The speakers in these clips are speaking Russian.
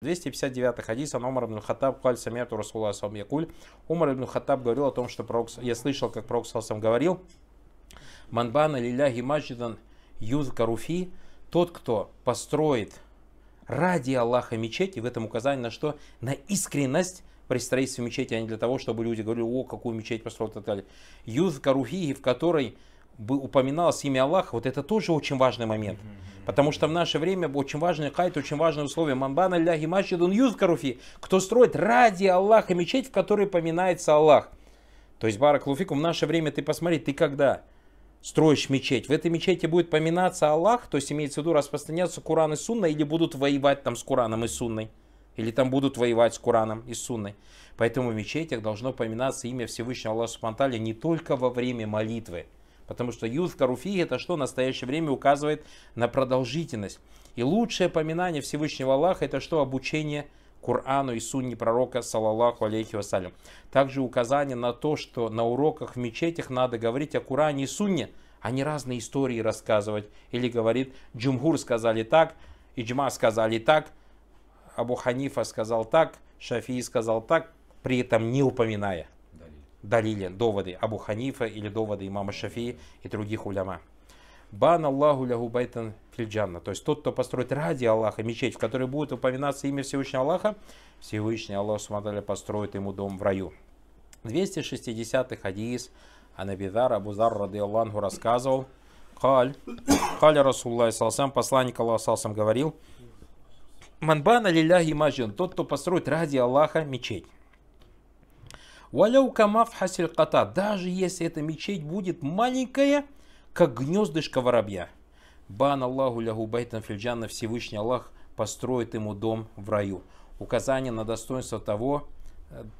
259 хадис о Умар ибн Хаттаб каль самяту Расулла сам якуль. Умар ибн Хаттаб говорил о том, что пророк, я слышал, как пророк сам говорил, Манбана лиляхи маджидан юз каруфи, тот, кто построит ради Аллаха мечети, в этом указание на что? На искренность при строительстве мечети, а не для того, чтобы люди говорили, о, какую мечеть построил и так далее. Юз каруфи, в которой упоминалось имя Аллаха, вот это тоже очень важный момент. Потому что в наше время очень важный кайт, очень важное условие. Манбан алляхи машидун юзкаруфи. Кто строит ради Аллаха мечеть, в которой поминается Аллах. То есть, Барак Луфику, в наше время ты посмотри, ты когда строишь мечеть, в этой мечети будет поминаться Аллах, то есть имеется в виду распространяться Куран и Сунна, или будут воевать там с Кураном и Сунной, или там будут воевать с Кураном и Сунной. Поэтому в мечетях должно поминаться имя Всевышнего Аллаха Субтитры не только во время молитвы, Потому что юз каруфи это что в настоящее время указывает на продолжительность. И лучшее поминание Всевышнего Аллаха это что? Обучение Корану и Сунни пророка, салаллаху алейхи вассалям. Также указание на то, что на уроках в мечетях надо говорить о Коране и Сунне, а не разные истории рассказывать. Или говорит, Джумгур сказали так, Иджма сказали так, Абу Ханифа сказал так, Шафии сказал так, при этом не упоминая далили, доводы Абу Ханифа или доводы имама Шафи и других уляма. Бан Аллаху лягу байтан фильджанна. То есть тот, кто построит ради Аллаха мечеть, в которой будет упоминаться имя Всевышнего Аллаха, Всевышний Аллах Субтитры построит ему дом в раю. 260-й хадис Анабидар Абузар Рады Аллаху рассказывал, Каль, Каль Расуллах Салсам, посланник Аллаха Салсам говорил, Манбана лилляхи мажин тот, кто построит ради Аллаха мечеть. Валяу камав хасиль кота. Даже если эта мечеть будет маленькая, как гнездышко воробья. Бан Аллаху лягу байтан фильджанна Всевышний Аллах построит ему дом в раю. Указание на достоинство того,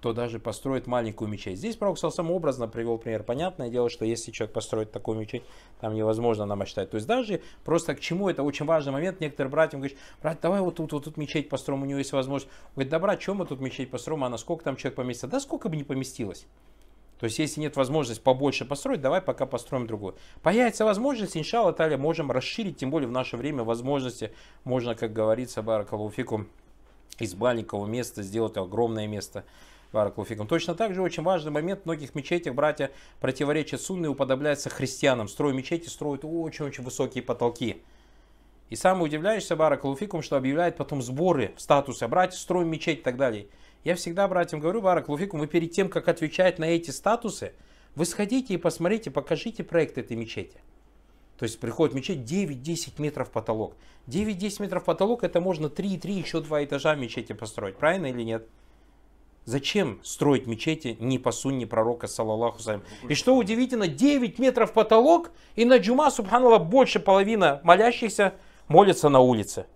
то даже построить маленькую мечеть. Здесь пророк сам образно привел пример. Понятное дело, что если человек построит такую мечеть, там невозможно нам считать. То есть даже просто к чему это очень важный момент. Некоторые братьям говорят, брат, давай вот тут, вот тут мечеть построим, у него есть возможность. Он говорит, да брат, чем мы тут мечеть построим, а на сколько там человек поместится? Да сколько бы не поместилось. То есть, если нет возможности побольше построить, давай пока построим другую. Появится возможность, иншалла, Талия, можем расширить, тем более в наше время возможности, можно, как говорится, баракалуфикум, из маленького места сделать огромное место. Баракулуфикам. Точно так же очень важный момент. В многих мечетях братья противоречат сунны и уподобляются христианам. Строй мечети строят очень-очень высокие потолки. И самое удивляешься, Баракулуфикум, что объявляет потом сборы статуса. Братья, строим мечеть и так далее. Я всегда братьям говорю, Баракулуфикум, вы перед тем, как отвечать на эти статусы, вы сходите и посмотрите, покажите проект этой мечети. То есть приходит мечеть 9-10 метров потолок. 9-10 метров потолок это можно 3-3, еще два этажа мечети построить. Правильно или нет? Зачем строить мечети не по сунне пророка, салаллаху салям? И что удивительно, 9 метров потолок, и на джума, субханаллах, больше половина молящихся молятся на улице.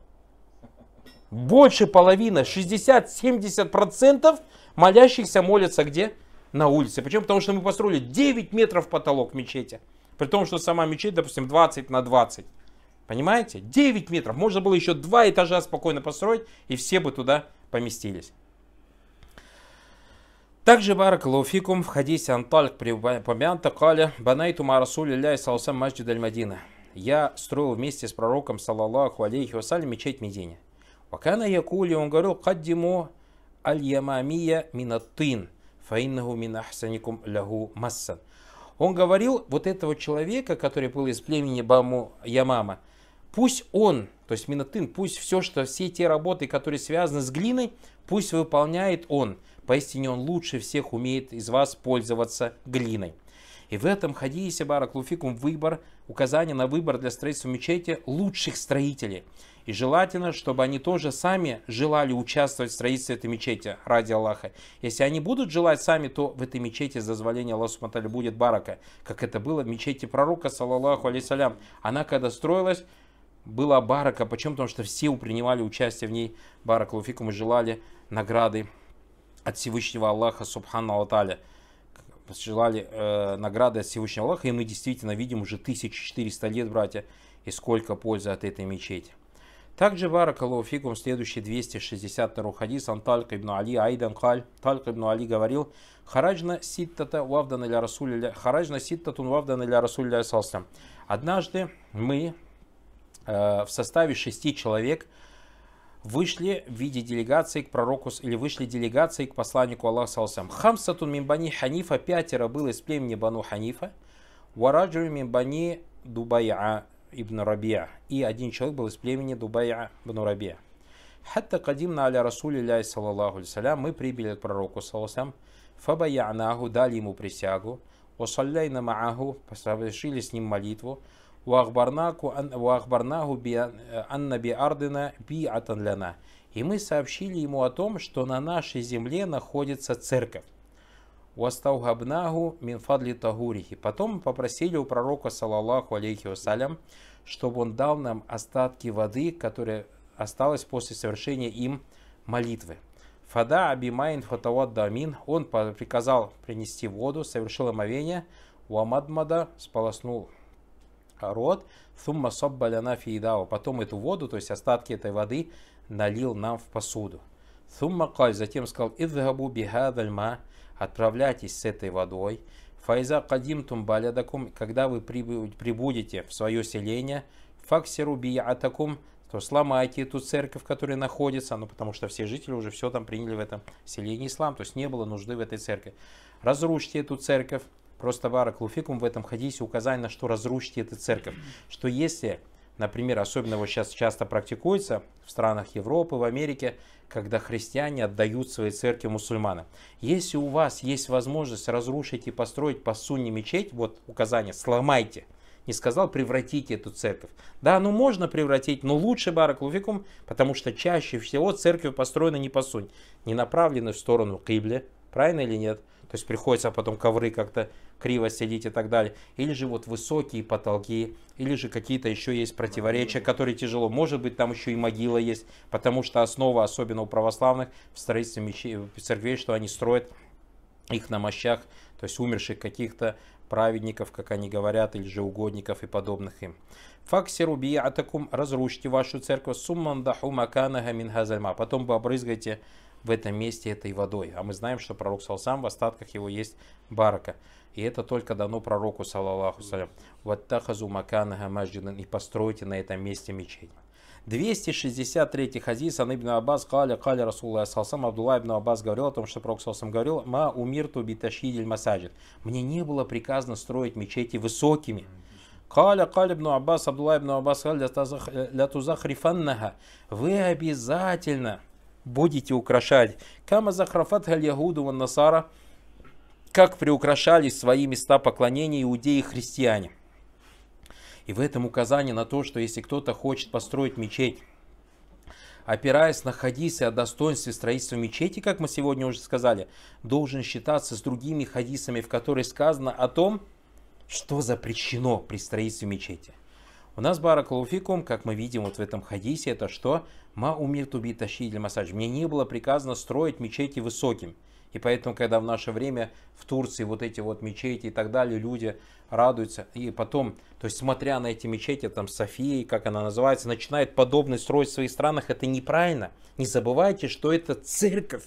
Больше половины, 60-70% молящихся молятся где? На улице. Почему? Потому что мы построили 9 метров потолок мечети. При том, что сама мечеть, допустим, 20 на 20. Понимаете? 9 метров. Можно было еще два этажа спокойно построить, и все бы туда поместились. Также Барак Лауфикум в хадисе Антальк при упомянута Каля Банайту Марасули Ляй Салсам Маджид Аль-Мадина. Я строил вместе с пророком, салаллаху алейхи вассалям, мечеть Медине. Вакана Якули, он говорил, Каддиму Аль-Ямамия Минаттин, Фаиннаху Минахсаникум Лягу Массан. Он говорил, вот этого человека, который был из племени Баму Ямама, пусть он, то есть Минатын, пусть все, что все те работы, которые связаны с глиной, пусть выполняет он. Поистине он лучше всех умеет из вас пользоваться глиной. И в этом хадисе Бараклуфикум выбор, указание на выбор для строительства мечети лучших строителей. И желательно, чтобы они тоже сами желали участвовать в строительстве этой мечети ради Аллаха. Если они будут желать сами, то в этой мечети с дозволения Аллаха Субтитры будет барака, как это было в мечети пророка, саллаллаху алейсалям. Она когда строилась, была барака. Почему? Потому что все принимали участие в ней барак Луфикум и желали награды от Всевышнего Аллаха, субхану Алталя желали э, награды от Всевышнего Аллаха, и мы действительно видим уже 1400 лет, братья, и сколько пользы от этой мечети. Также Баракалуфикум, следующий 262 хадис, Анталька ибн Али, Айдан Халь Талька ибн Али говорил, Хараджна ситтата вавдан иля Расуля, Хараджна ситтатун вавдан иля Расуля Однажды мы э, в составе шести человек – вышли в виде делегации к пророку, или вышли делегации к посланнику Аллаха Салсам. Хамсатун мимбани Ханифа, пятеро было из племени Бану Ханифа, вараджу мимбани Дубайа ибн Рабия, и один человек был из племени Дубайа ибн Рабия. Хатта на аля расули ляй салаллаху алисалям, мы прибили к пророку салалсам, фабаянаху, дали ему присягу, осалляйна мааху, совершили с ним молитву, «Вахбарнаху анна биардина биатан ляна». И мы сообщили ему о том, что на нашей земле находится церковь. «Вастаугабнаху минфадли тагурихи». Потом попросили у пророка, салаллаху алейхи вассалям, чтобы он дал нам остатки воды, которая осталась после совершения им молитвы. Фада Абимайн Фатават Дамин, он приказал принести воду, совершил омовение, Амадмада сполоснул рот, сумма собба ляна Потом эту воду, то есть остатки этой воды, налил нам в посуду. Сумма каль, затем сказал, идхабу бихадальма, отправляйтесь с этой водой. Файза кадим тумбалядакум, когда вы прибудете в свое селение, факсиру биятакум, то сломайте эту церковь, которая находится, ну потому что все жители уже все там приняли в этом селении ислам, то есть не было нужды в этой церкви. Разрушьте эту церковь, Просто в Араклуфикум в этом хадисе указание, на что разрушите эту церковь. Что если, например, особенно вот сейчас часто практикуется в странах Европы, в Америке, когда христиане отдают свои церкви мусульманам. Если у вас есть возможность разрушить и построить по сунне мечеть, вот указание, сломайте – не сказал превратите эту церковь. Да, ну можно превратить, но лучше бараклуфикум, потому что чаще всего церковь построена не по сунь, не направлены в сторону кибле, правильно или нет? то есть приходится потом ковры как-то криво сидеть и так далее, или же вот высокие потолки, или же какие-то еще есть противоречия, которые тяжело, может быть там еще и могила есть, потому что основа, особенно у православных, в строительстве мечей, церквей, что они строят их на мощах, то есть умерших каких-то праведников, как они говорят, или же угодников и подобных им. Факсиру би'атакум, разрушьте вашу церковь, суммандаху маканаха мин хазальма. Потом вы обрызгаете в этом месте этой водой. А мы знаем, что пророк Салсам в остатках его есть барака. И это только дано пророку, салаллаху салям. «Ваттахазу маканаха маджидан» и постройте на этом месте мечеть. 263 хадис Ан ибн Аббас каля каля Расулла Салсам Абдулла ибн Аббас говорил о том, что Пророк Салсам говорил «Ма умирту биташидиль масаджид». Мне не было приказано строить мечети высокими. Каля каля ибн Аббас Абдулла ибн Аббас каля лятузахрифаннаха. Вы обязательно будете украшать. Кама захрафат ягуду насара, как приукрашали свои места поклонения иудеи и христиане. И в этом указание на то, что если кто-то хочет построить мечеть, опираясь на хадисы о достоинстве строительства мечети, как мы сегодня уже сказали, должен считаться с другими хадисами, в которых сказано о том, что запрещено при строительстве мечети. У нас бараклауфикум, как мы видим вот в этом хадисе, это что? Ма умирту тащи для массаж. Мне не было приказано строить мечети высоким. И поэтому, когда в наше время в Турции вот эти вот мечети и так далее, люди радуются. И потом, то есть смотря на эти мечети, там София, как она называется, начинает подобный строить в своих странах, это неправильно. Не забывайте, что это церковь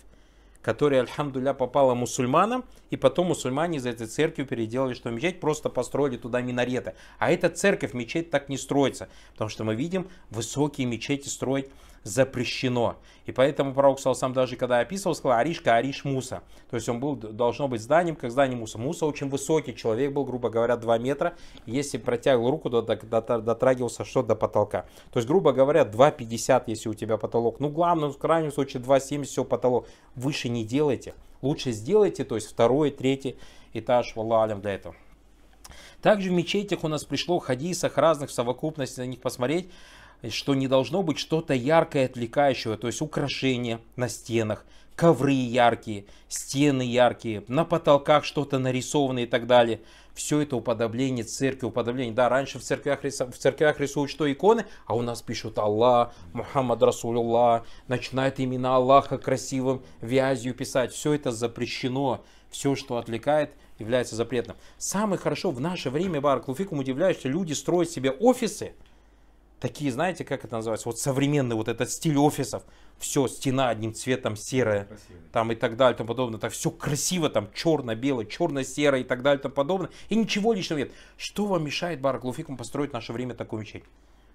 которая, альхамдуля, попала мусульманам, и потом мусульмане за этой церкви переделали, что мечеть просто построили туда минареты. А эта церковь, мечеть так не строится, потому что мы видим, высокие мечети строить запрещено. И поэтому пророк сам даже когда описывал, сказал Аришка Ариш Муса. То есть он был, должно быть зданием, как здание Муса. Муса очень высокий человек был, грубо говоря, 2 метра. Если протягивал руку, то дотрагивался что до потолка. То есть, грубо говоря, 2,50, если у тебя потолок. Ну, главное, в крайнем случае, 2,70 все потолок. Выше не делайте. Лучше сделайте, то есть второй, третий этаж, валалям до этого. Также в мечетях у нас пришло хадисах разных в совокупности на них посмотреть что не должно быть что-то яркое, отвлекающее, то есть украшения на стенах, ковры яркие, стены яркие, на потолках что-то нарисованное и так далее. Все это уподобление церкви, уподобление. Да, раньше в церквях, в церквях рисуют что иконы, а у нас пишут Аллах, Мухаммад Расулулла, начинают имена Аллаха красивым вязью писать. Все это запрещено. Все, что отвлекает, является запретным. Самое хорошо в наше время, Барак Луфикум, удивляешься, люди строят себе офисы – такие, знаете, как это называется, вот современный вот этот стиль офисов, все, стена одним цветом серая, красиво. там и так далее, и тому подобное, там все красиво, там черно-белое, черно-серое и так далее, и тому подобное, и ничего лишнего нет. Что вам мешает, Барак Луфикум, построить в наше время такую мечеть?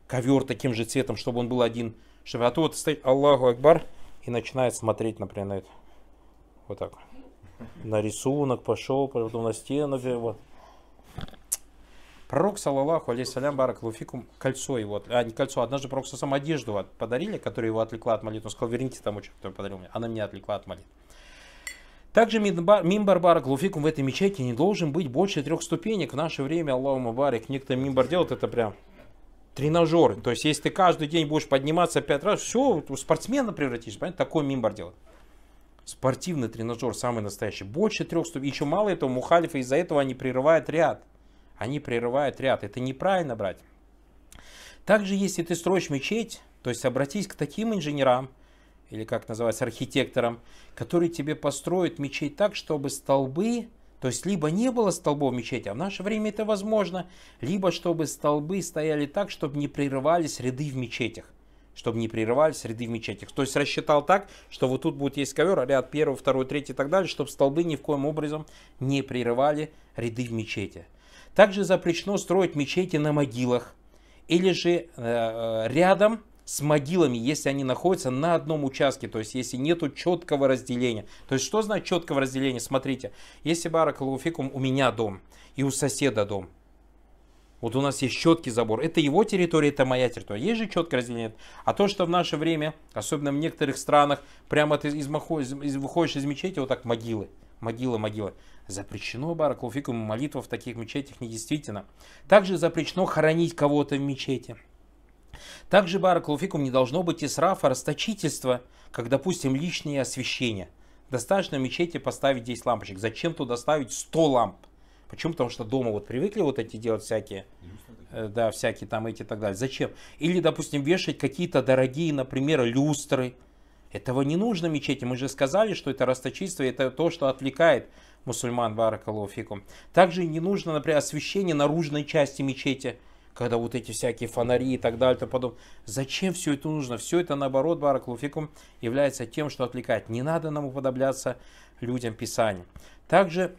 Ковер таким же цветом, чтобы он был один, чтобы, а то вот стоит Аллаху Акбар и начинает смотреть, например, на это. Вот так. На рисунок пошел, потом на стену, вот. Пророк, саллаллаху алейсалям, барак луфикум, кольцо его, а не кольцо, а однажды пророк сам одежду от подарили, которая его отвлекла от молитвы. Он сказал, верните тому человеку, который подарил мне. Она меня отвлекла от молитвы. Также мимбар барак луфикум в этой мечети не должен быть больше трех ступенек. В наше время, Аллаху барик, некоторые мимбар делают это прям тренажер. То есть, если ты каждый день будешь подниматься пять раз, все, спортсмена превратишь, понимаешь? Такой мимбар делает. Спортивный тренажер самый настоящий. Больше трех ступенек. Еще мало этого, мухалифы из-за этого они прерывают ряд они прерывают ряд. Это неправильно брать. Также, если ты строишь мечеть, то есть обратись к таким инженерам, или как называется, архитекторам, которые тебе построят мечеть так, чтобы столбы, то есть либо не было столбов мечети, а в наше время это возможно, либо чтобы столбы стояли так, чтобы не прерывались ряды в мечетях чтобы не прерывались ряды в мечетях. То есть рассчитал так, что вот тут будет есть ковер, а ряд первый, второй, третий и так далее, чтобы столбы ни в коем образом не прерывали ряды в мечети. Также запрещено строить мечети на могилах или же э, э, рядом с могилами, если они находятся на одном участке, то есть если нету четкого разделения. То есть что значит четкого разделения? Смотрите, если баракалуфикум у меня дом и у соседа дом, вот у нас есть четкий забор. Это его территория, это моя территория. Есть же четкое разделение. А то, что в наше время, особенно в некоторых странах, прямо ты из, из, из, выходишь из мечети, вот так могилы могила, могила. Запрещено, Баракулфикум, молитва в таких мечетях недействительна. Также запрещено хоронить кого-то в мечети. Также, Баракулфикум, не должно быть исрафа, расточительства, как, допустим, личные освещения. Достаточно в мечети поставить 10 лампочек. Зачем туда ставить 100 ламп? Почему? Потому что дома вот привыкли вот эти делать всякие, э, да, всякие там эти и так далее. Зачем? Или, допустим, вешать какие-то дорогие, например, люстры, этого не нужно мечети. Мы же сказали, что это расточительство, это то, что отвлекает мусульман Баракалуфикум. Также не нужно, например, освещение наружной части мечети, когда вот эти всякие фонари и так далее, то Зачем все это нужно? Все это, наоборот, Баракалуфикум является тем, что отвлекает. Не надо нам уподобляться людям Писания. Также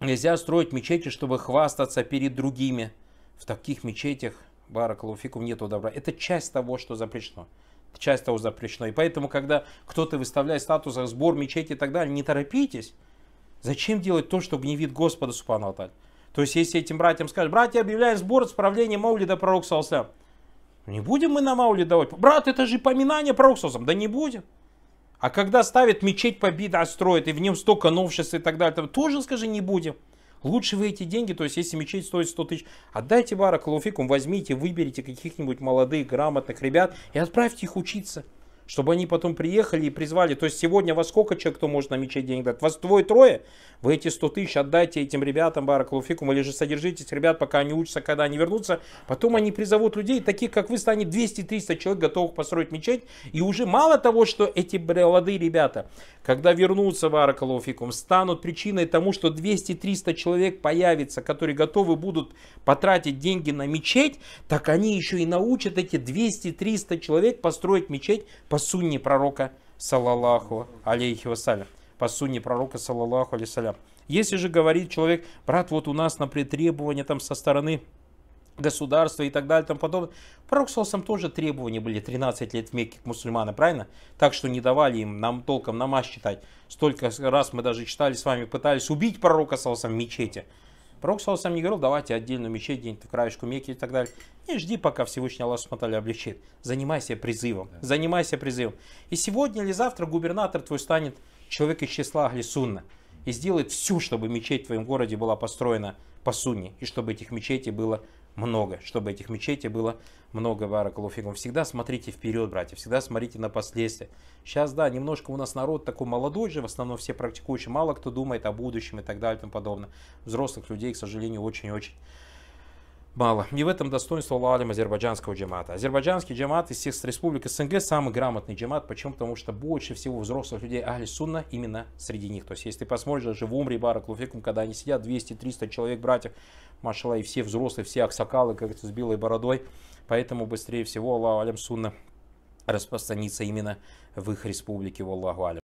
нельзя строить мечети, чтобы хвастаться перед другими. В таких мечетях Баракалуфикум нету добра. Это часть того, что запрещено часть того запрещена. И поэтому, когда кто-то выставляет статус разбор мечети и так далее, не торопитесь. Зачем делать то, что гневит Господа Субхану Аталь? То есть, если этим братьям скажут, братья, объявляем сбор исправления Маулида Пророк Салсам. Ну, не будем мы на Маулид давать. Брат, это же поминание Пророк Салсам. Да не будем. А когда ставят мечеть победа, строят, и в нем столько новшеств и так далее, там тоже, скажи, не будем. Лучше вы эти деньги, то есть если мечеть стоит 100 тысяч, отдайте барак возьмите, выберите каких-нибудь молодых, грамотных ребят и отправьте их учиться чтобы они потом приехали и призвали. То есть сегодня во сколько человек, кто может на мечеть денег дать? Вас двое-трое? Вы эти 100 тысяч отдайте этим ребятам, Баракалуфикум, или же содержитесь, ребят, пока они учатся, когда они вернутся. Потом они призовут людей, таких как вы, станет 200-300 человек, готовых построить мечеть. И уже мало того, что эти молодые ребята, когда вернутся, Баракалуфикум, станут причиной тому, что 200-300 человек появится, которые готовы будут потратить деньги на мечеть, так они еще и научат эти 200-300 человек построить мечеть по сунне пророка, салаллаху алейхи вассалям. По сунне пророка, салаллаху алейхи вассалям. Если же говорит человек, брат, вот у нас, на требования там со стороны государства и так далее, там подобное. Пророк Саусам тоже требования были 13 лет в Мекке к мусульманам, правильно? Так что не давали им нам толком намаз читать. Столько раз мы даже читали с вами, пытались убить пророка Саусам в мечети. Пророк сам не говорил, давайте отдельную мечеть где-нибудь в краешку Мекки и так далее. Не жди, пока Всевышний Аллах Субтитры облегчит. Занимайся призывом. Да. Занимайся призывом. И сегодня или завтра губернатор твой станет человек из числа Аглисунна и сделает все, чтобы мечеть в твоем городе была построена по сунне, и чтобы этих мечетей было много, чтобы этих мечетей было много в Аракалуфигум. Всегда смотрите вперед, братья, всегда смотрите на последствия. Сейчас, да, немножко у нас народ такой молодой же, в основном все практикующие, мало кто думает о будущем и так далее и тому подобное. Взрослых людей, к сожалению, очень-очень мало. И в этом достоинство лалим азербайджанского джемата. Азербайджанский джемат из всех республик СНГ самый грамотный джемат. Почему? Потому что больше всего взрослых людей Ахли Сунна именно среди них. То есть, если ты посмотришь даже в Умри Бара, Клуфикум, когда они сидят, 200-300 человек, братьев, машала, и все взрослые, все аксакалы, как с белой бородой. Поэтому быстрее всего Аллаху Алям Сунна распространится именно в их республике, в Аллаху Алям.